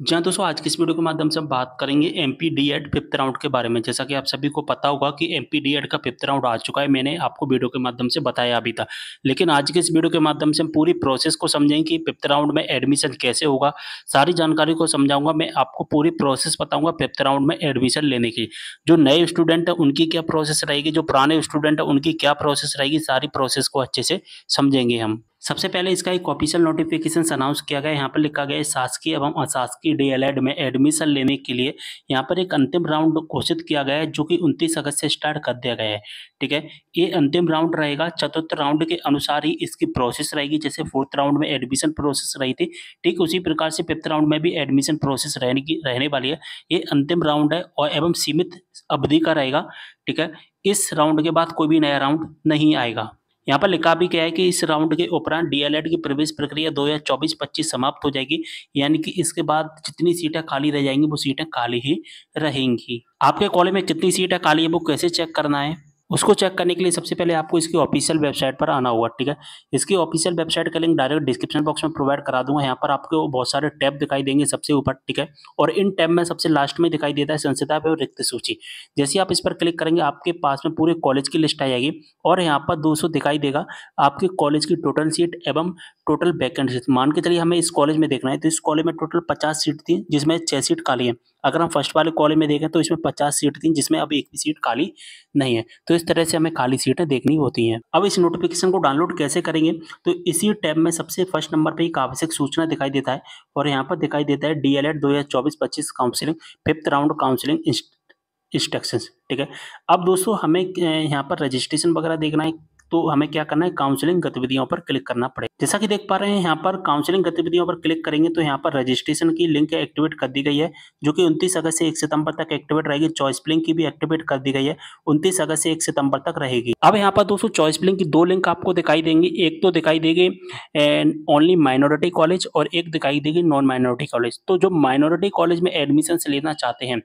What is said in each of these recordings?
जी हाँ दोस्तों आज की इस वीडियो के माध्यम से हम बात करेंगे M P D Ed fifth round के बारे में जैसा कि आप सभी को पता होगा कि एम पी डी एड का फिफ्थ राउंड आ चुका है मैंने आपको वीडियो के माध्यम से बताया अभी तक लेकिन आज के इस वीडियो के माध्यम से हम पूरी प्रोसेस को समझेंगे कि फिफ्थ राउंड में एडमिशन कैसे होगा सारी जानकारी को समझाऊंगा मैं आपको पूरी प्रोसेस बताऊंगा फिफ्थ राउंड में एडमिशन लेने की जो नए स्टूडेंट है उनकी क्या प्रोसेस रहेगी जो पुराने स्टूडेंट है उनकी क्या प्रोसेस रहेगी सारी प्रोसेस को अच्छे से समझेंगे हम सबसे पहले इसका एक ऑफिशियल नोटिफिकेशन अनाउंस किया गया यहाँ पर लिखा गया है शासकीय एवं अशासकीय डीएलएड में एडमिशन लेने के लिए यहाँ पर एक अंतिम राउंड घोषित किया गया है जो कि उनतीस अगस्त से स्टार्ट कर दिया गया है ठीक है ये अंतिम राउंड रहेगा चतुर्थ राउंड के अनुसार ही इसकी प्रोसेस रहेगी जैसे फोर्थ राउंड में एडमिशन प्रोसेस रही थी ठीक उसी प्रकार से फिफ्थ राउंड में भी एडमिशन प्रोसेस रहने की रहने वाली है ये अंतिम राउंड है और एवं सीमित अवधि का रहेगा ठीक है इस राउंड के बाद कोई भी नया राउंड नहीं आएगा यहाँ पर लिखा भी गया है कि इस राउंड के उपरांत डीएलएड की प्रवेश प्रक्रिया दो हजार चौबीस पच्चीस समाप्त हो जाएगी यानी कि इसके बाद जितनी सीटें खाली रह जाएंगी वो सीटें खाली ही रहेंगी आपके कॉलेज में कितनी सीटें खाली है वो कैसे चेक करना है उसको चेक करने के लिए सबसे पहले आपको इसकी ऑफिशियल वेबसाइट पर आना होगा ठीक है इसकी ऑफिशियल वेबसाइट का लिंक डायरेक्ट डिस्क्रिप्शन बॉक्स में प्रोवाइड करा दूंगा यहाँ पर आपको बहुत सारे टैब दिखाई देंगे सबसे ऊपर ठीक है और इन टैब में सबसे लास्ट में दिखाई देता है संसदा और रिक्त सूची जैसे आप इस पर क्लिक करेंगे आपके पास में पूरे कॉलेज की लिस्ट आ जाएगी और यहाँ पर दो दिखाई देगा आपके कॉलेज की टोटल सीट एवं टोटल वैकेंट सीट मान के चलिए हमें इस कॉलेज में देखना है तो इस कॉलेज में टोटल पचास सीट थी जिसमें छः सीट खाली है अगर हम फर्स्ट वाले कॉलम में देखें तो इसमें पचास सीट थी जिसमें अब एक भी सीट खाली नहीं है तो इस तरह से हमें खाली सीटें देखनी होती हैं अब इस नोटिफिकेशन को डाउनलोड कैसे करेंगे तो इसी टैब में सबसे फर्स्ट नंबर पर एक आवश्यक सूचना दिखाई देता है और यहाँ पर दिखाई देता है डी एल एड दो हज़ार चौबीस पच्चीस counselling fifth round counselling instructions ठीक है अब दोस्तों हमें यहाँ पर रजिस्ट्रेशन वगैरह देखना है तो हमें क्या करना है काउंसलिंग गतिविधियों पर क्लिक करना पड़ेगा जैसा कि देख पा रहे हैं यहाँ पर काउंसलिंग गतिविधियों पर क्लिक करेंगे तो यहाँ पर रजिस्ट्रेशन की लिंक एक्टिवेट कर दी गई है जो कि उनतीस अगस्त से एक सितंबर तक एक्टिवेट रहेगी चॉइस लिंक की भी एक्टिवेट कर दी गई है उनतीस अगस्त से एक सितंबर तक रहेगी अब यहाँ पर दोस्तों चॉइस लिंक की दो लिंक आपको दिखाई देंगी एक तो दिखाई देगी ओनली माइनॉरिटी कॉलेज और एक दिखाई देगी नॉन माइनॉरिटी कॉलेज तो जो माइनॉरिटी कॉलेज में एडमिशन लेना चाहते हैं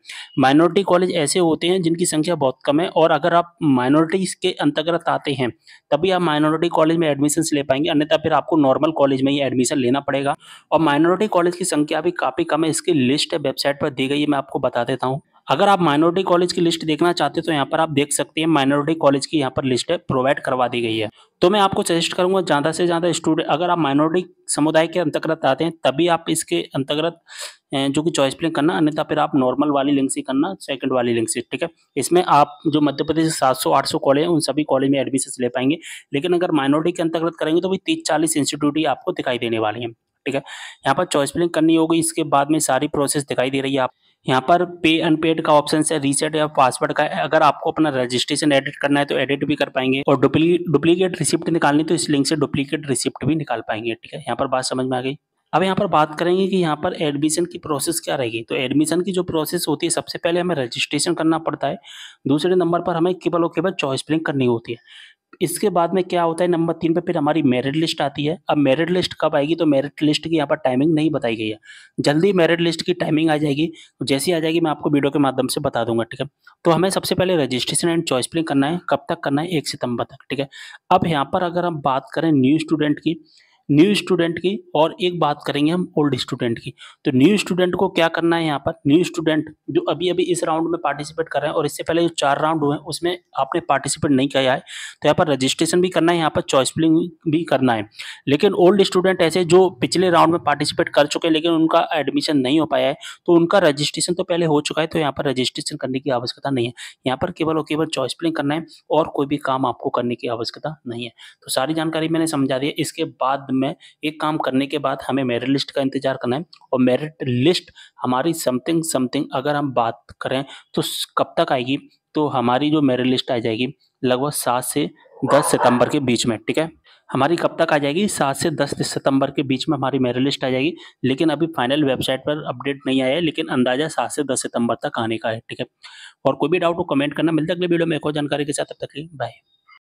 माइनॉरिटी कॉलेज ऐसे होते हैं जिनकी संख्या बहुत कम है और अगर आप माइनॉरिटीज़ के अंतर्गत आते हैं तभी आप माइनॉरिटी कॉलेज में एडमिशन ले पाएंगे अन्यथा फिर आप आपको नॉर्मल कॉलेज में ही एडमिशन लेना पड़ेगा और माइनॉरिटी कॉलेज की संख्या भी काफ़ी कम है इसकी लिस्ट वेबसाइट पर दी गई है मैं आपको बता देता हूँ अगर आप माइनॉरिटी कॉलेज की लिस्ट देखना चाहते हो तो यहाँ पर आप देख सकते हैं माइनॉरिटी कॉलेज की यहाँ पर लिस्ट प्रोवाइड करवा दी गई है तो मैं आपको सजेस्ट करूंगा ज़्यादा से ज़्यादा स्टूडेंट अगर आप माइनॉरिटी समुदाय के अंतर्गत आते हैं तभी आप इसके अंतर्गत जो कि चॉइस प्लिंग करना अन्यथा फिर आप नॉर्मल वाली लिंक से करना सेकंड वाली लिंक से ठीक है इसमें आप जो मध्य प्रदेश सात सौ आठ सौ कॉलेज हैं उन सभी कॉलेज में एडमिशन ले पाएंगे लेकिन अगर माइनॉरिटी के अंतर्गत करेंगे तो भी तीस चालीस इंस्टीट्यूट ही आपको दिखाई देने वाली हैं ठीक है यहाँ पर चॉइस प्लिंग करनी होगी इसके बाद में सारी प्रोसेस दिखाई दे रही है आप यहाँ पर पे अनपेड का ऑप्शन है रीसेट या पासवर्ड का अगर आपको अपना रजिस्ट्रेशन एडिट करना है तो एडिट भी कर पाएंगे और डुप्लीकेट रिसिप्ट निकालनी तो इस लिंक से डुप्लीकेट रिसिप्ट भी निकाल पाएंगे ठीक है यहाँ पर बात समझ में आ गई अब यहाँ पर बात करेंगे कि यहाँ पर एडमिशन की प्रोसेस क्या रहेगी तो एडमिशन की जो प्रोसेस होती है सबसे पहले हमें रजिस्ट्रेशन करना पड़ता है दूसरे नंबर पर हमें केवल और केवल चॉइस फिलिंग करनी होती है इसके बाद में क्या होता है नंबर तीन पे फिर हमारी मेरिट लिस्ट आती है अब मेरिट लिस्ट कब आएगी तो मेरिट लिस्ट की यहाँ पर टाइमिंग नहीं बताई गई है जल्दी मेरिट लिस्ट की टाइमिंग आ जाएगी तो जैसी आ जाएगी मैं आपको वीडियो के माध्यम से बता दूंगा ठीक है तो हमें सबसे पहले रजिस्ट्रेशन एंड चॉइस प्रिंग करना है कब तक करना है एक सितंबर तक ठीक है अब यहाँ पर अगर हम बात करें न्यू स्टूडेंट की न्यू स्टूडेंट की और एक बात करेंगे हम ओल्ड स्टूडेंट की तो न्यू स्टूडेंट को क्या करना है यहाँ पर न्यू स्टूडेंट जो अभी अभी इस राउंड में पार्टिसिपेट कर रहे हैं और इससे पहले जो चार राउंड हुए हैं उसमें आपने पार्टिसिपेट नहीं किया है तो यहाँ पर रजिस्ट्रेशन भी करना है यहाँ पर चॉइस फिलिंग भी करना है लेकिन ओल्ड स्टूडेंट ऐसे जो पिछले राउंड में पार्टिसिपेट कर चुके हैं लेकिन उनका एडमिशन नहीं हो पाया है तो उनका रजिस्ट्रेशन तो पहले हो चुका है तो यहाँ पर रजिस्ट्रेशन करने की आवश्यकता नहीं है यहाँ पर केवल और केवल चॉइस फिलिंग करना है और कोई भी काम आपको करने की आवश्यकता नहीं है तो सारी जानकारी मैंने समझा दी है इसके बाद में एक काम करने के बाद हमें मेरिट लिस्ट का इंतजार करना है और मेरिट लिस्ट हमारी समथिंग समथिंग अगर हम बात करें तो कब तक आएगी तो हमारी जो मेरिट लिस्ट आ जाएगी लगभग सात से दस सितंबर के बीच में ठीक है हमारी कब तक आ जाएगी सात से दस सितंबर के बीच में हमारी मेरिट लिस्ट आ जाएगी लेकिन अभी फाइनल वेबसाइट पर अपडेट नहीं आया है लेकिन अंदाजा सात से दस सितंबर तक आने का है ठीक है और कोई भी डाउट हो कमेंट करना मिलता है अगले वीडियो में एक और जानकारी के साथ तब तक बाय